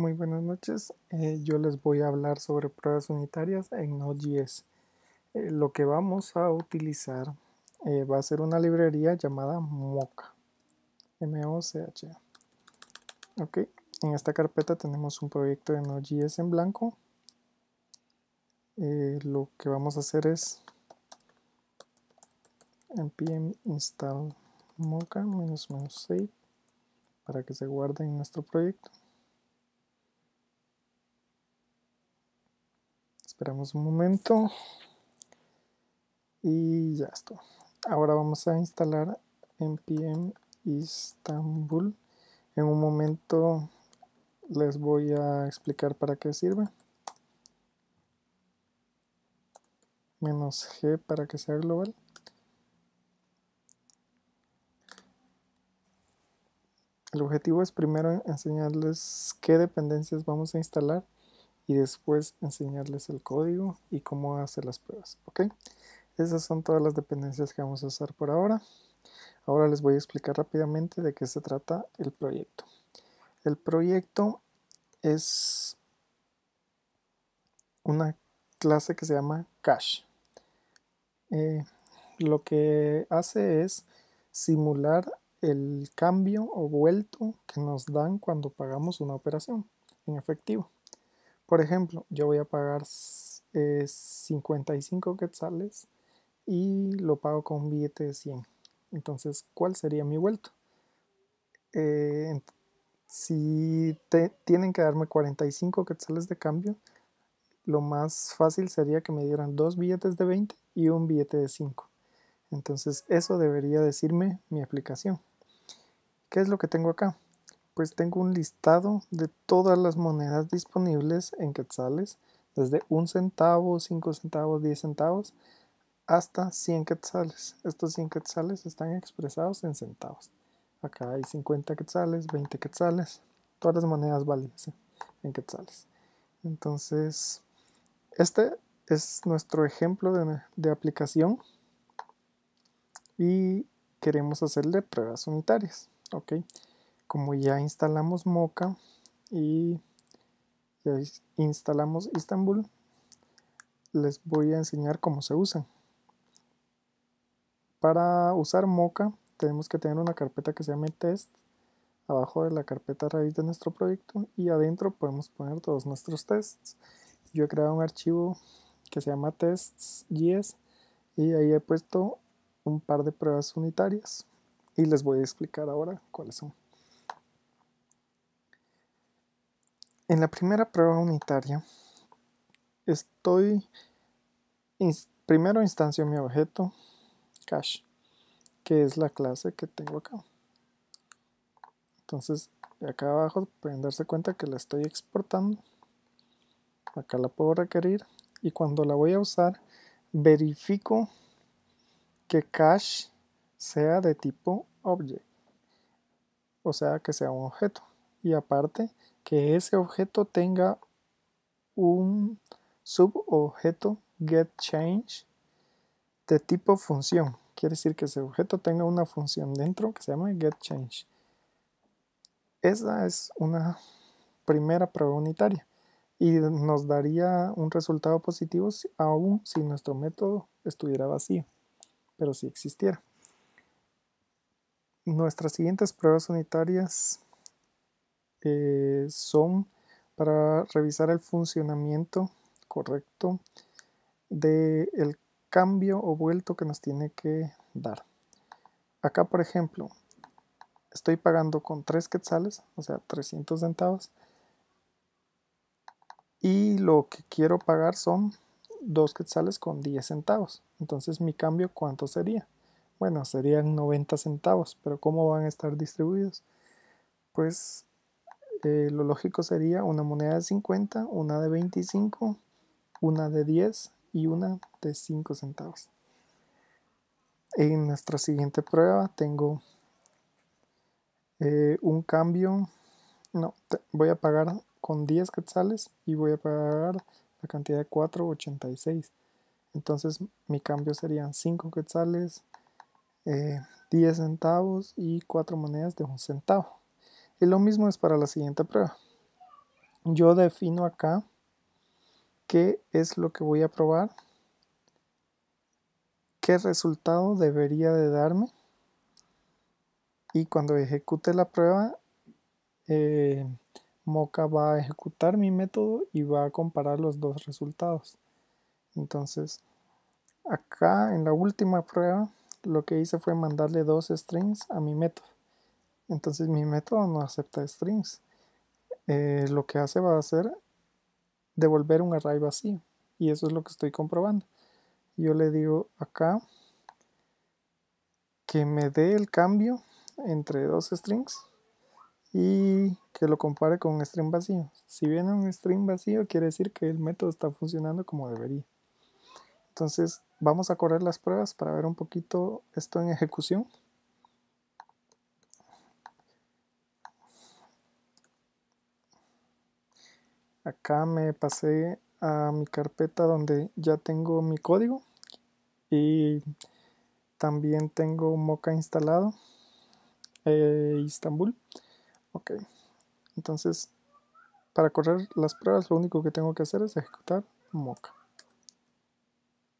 Muy buenas noches. Eh, yo les voy a hablar sobre pruebas unitarias en Node.js. Eh, lo que vamos a utilizar eh, va a ser una librería llamada Mocha. M-O-C-H. Ok, en esta carpeta tenemos un proyecto de Node.js en blanco. lo que vamos a hacer es npm install mocha-save para que se guarde en nuestro proyecto. Esperamos un momento. Y ya está. Ahora vamos a instalar npm Istanbul. En un momento les voy a explicar para qué sirve. Menos G para que sea global. El objetivo es primero enseñarles qué dependencias vamos a instalar y después enseñarles el código y cómo hacer las pruebas. ¿ok? Esas son todas las dependencias que vamos a usar por ahora. Ahora les voy a explicar rápidamente de qué se trata el proyecto. El proyecto es una clase que se llama cache. Eh, lo que hace es simular el cambio o vuelto que nos dan cuando pagamos una operación en efectivo. Por ejemplo, yo voy a pagar 55 eh, quetzales y lo pago con un billete de 100. Entonces, ¿cuál sería mi vuelto? Eh, si tienen que darme 45 quetzales de cambio, lo más fácil sería que me dieran dos billetes de 20 y un billete de 5. Entonces, eso debería decirme mi aplicación. ¿Qué es lo que tengo acá? pues tengo un listado de todas las monedas disponibles en quetzales, desde un centavo, cinco centavos, 10 centavos, hasta 100 quetzales. Estos 100 quetzales están expresados en centavos. Acá hay 50 quetzales, 20 quetzales, todas las monedas valen en quetzales. Entonces, este es nuestro ejemplo de, de aplicación y queremos hacerle pruebas unitarias. ok como ya instalamos Mocha y ya instalamos Istanbul, les voy a enseñar cómo se usan. Para usar Mocha tenemos que tener una carpeta que se llame test abajo de la carpeta raíz de nuestro proyecto y adentro podemos poner todos nuestros tests. Yo he creado un archivo que se llama tests.js y ahí he puesto un par de pruebas unitarias y les voy a explicar ahora cuáles son. En la primera prueba unitaria, estoy primero instancio mi objeto cache, que es la clase que tengo acá. Entonces, acá abajo pueden darse cuenta que la estoy exportando. Acá la puedo requerir y cuando la voy a usar, verifico que cache sea de tipo object, o sea que sea un objeto y aparte que ese objeto tenga un subobjeto getChange de tipo función. Quiere decir que ese objeto tenga una función dentro que se llama getChange. Esa es una primera prueba unitaria y nos daría un resultado positivo aún si nuestro método estuviera vacío, pero si existiera. Nuestras siguientes pruebas unitarias eh, son para revisar el funcionamiento correcto del el cambio o vuelto que nos tiene que dar. Acá, por ejemplo, estoy pagando con 3 quetzales, o sea, 300 centavos. Y lo que quiero pagar son 2 quetzales con 10 centavos. Entonces, mi cambio, ¿cuánto sería? Bueno, serían 90 centavos, pero ¿cómo van a estar distribuidos? Pues eh, lo lógico sería una moneda de 50, una de 25, una de 10 y una de 5 centavos. En nuestra siguiente prueba tengo eh, un cambio. No, voy a pagar con 10 quetzales y voy a pagar la cantidad de 4,86. Entonces mi cambio serían 5 quetzales, 10 eh, centavos y 4 monedas de un centavo. Y lo mismo es para la siguiente prueba. Yo defino acá qué es lo que voy a probar, qué resultado debería de darme y cuando ejecute la prueba eh, Mocha va a ejecutar mi método y va a comparar los dos resultados. Entonces, acá en la última prueba, lo que hice fue mandarle dos strings a mi método. Entonces mi método no acepta strings. Eh, lo que hace va a ser devolver un array vacío. Y eso es lo que estoy comprobando. Yo le digo acá que me dé el cambio entre dos strings y que lo compare con un string vacío. Si viene un string vacío, quiere decir que el método está funcionando como debería. Entonces, vamos a correr las pruebas para ver un poquito esto en ejecución. acá me pasé a mi carpeta donde ya tengo mi código y también tengo Mocha instalado eh, Istanbul ok entonces para correr las pruebas lo único que tengo que hacer es ejecutar Mocha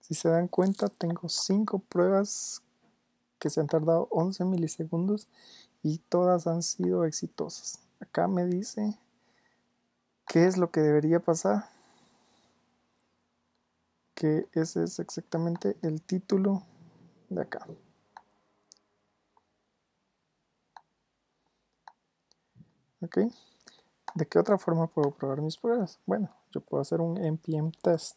si se dan cuenta tengo 5 pruebas que se han tardado 11 milisegundos y todas han sido exitosas acá me dice ¿Qué es lo que debería pasar? Que ese es exactamente el título de acá. ¿Ok? ¿De qué otra forma puedo probar mis pruebas? Bueno, yo puedo hacer un npm test.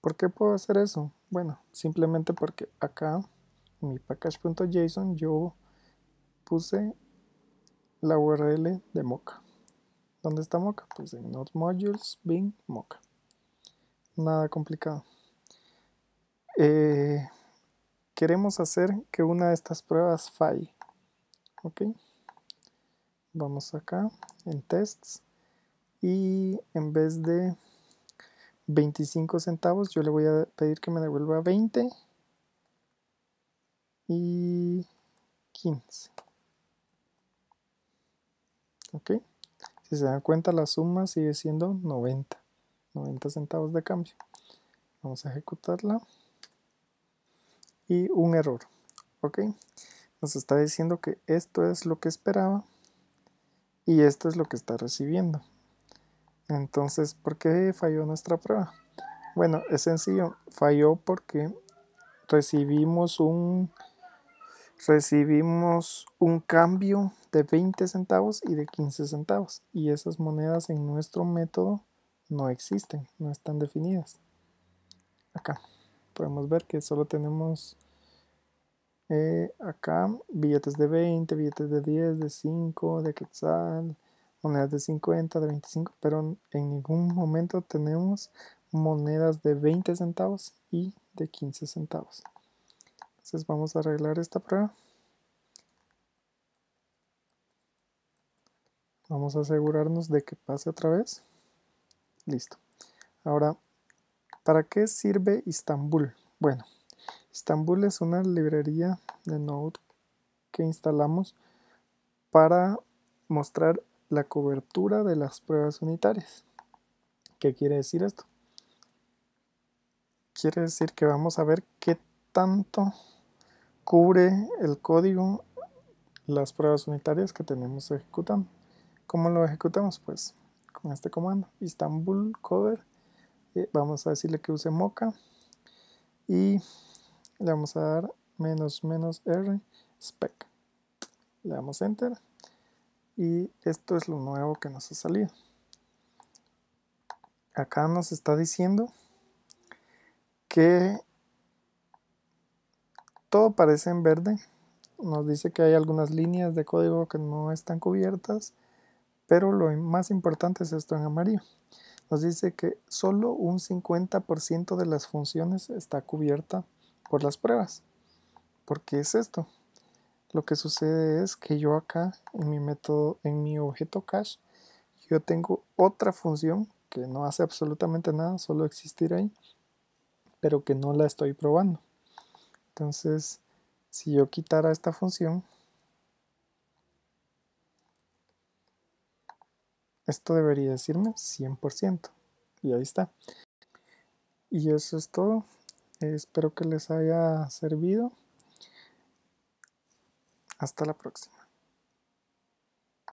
¿Por qué puedo hacer eso? Bueno, simplemente porque acá en mi package.json yo puse la URL de Mocha. ¿Dónde está Mocha? Pues en Node Modules, bin Mocha. Nada complicado. Eh, queremos hacer que una de estas pruebas falle. Ok. Vamos acá en tests. Y en vez de 25 centavos, yo le voy a pedir que me devuelva 20 y 15. ¿Ok? Si se dan cuenta, la suma sigue siendo 90. 90 centavos de cambio. Vamos a ejecutarla. Y un error. ¿Ok? Nos está diciendo que esto es lo que esperaba y esto es lo que está recibiendo. Entonces, ¿por qué falló nuestra prueba? Bueno, es sencillo. Falló porque recibimos un recibimos un cambio de 20 centavos y de 15 centavos. Y esas monedas en nuestro método no existen, no están definidas. Acá podemos ver que solo tenemos eh, acá billetes de 20, billetes de 10, de 5, de quetzal, monedas de 50, de 25, pero en ningún momento tenemos monedas de 20 centavos y de 15 centavos. Entonces vamos a arreglar esta prueba. Vamos a asegurarnos de que pase otra vez. Listo. Ahora, ¿para qué sirve Istanbul? Bueno, Istanbul es una librería de Node que instalamos para mostrar la cobertura de las pruebas unitarias. ¿Qué quiere decir esto? Quiere decir que vamos a ver qué tanto cubre el código las pruebas unitarias que tenemos ejecutando. ¿Cómo lo ejecutamos? Pues con este comando, Istanbul cover. Eh, vamos a decirle que use mocha y le vamos a dar menos menos r spec. Le damos enter y esto es lo nuevo que nos ha salido. Acá nos está diciendo que todo parece en verde. Nos dice que hay algunas líneas de código que no están cubiertas pero lo más importante es esto en amarillo. Nos dice que solo un 50% de las funciones está cubierta por las pruebas. ¿Por qué es esto? Lo que sucede es que yo acá en mi método, en mi objeto cache, yo tengo otra función que no hace absolutamente nada, solo existir ahí, pero que no la estoy probando. Entonces, si yo quitara esta función, Esto debería decirme 100%. Y ahí está. Y eso es todo. Espero que les haya servido. Hasta la próxima.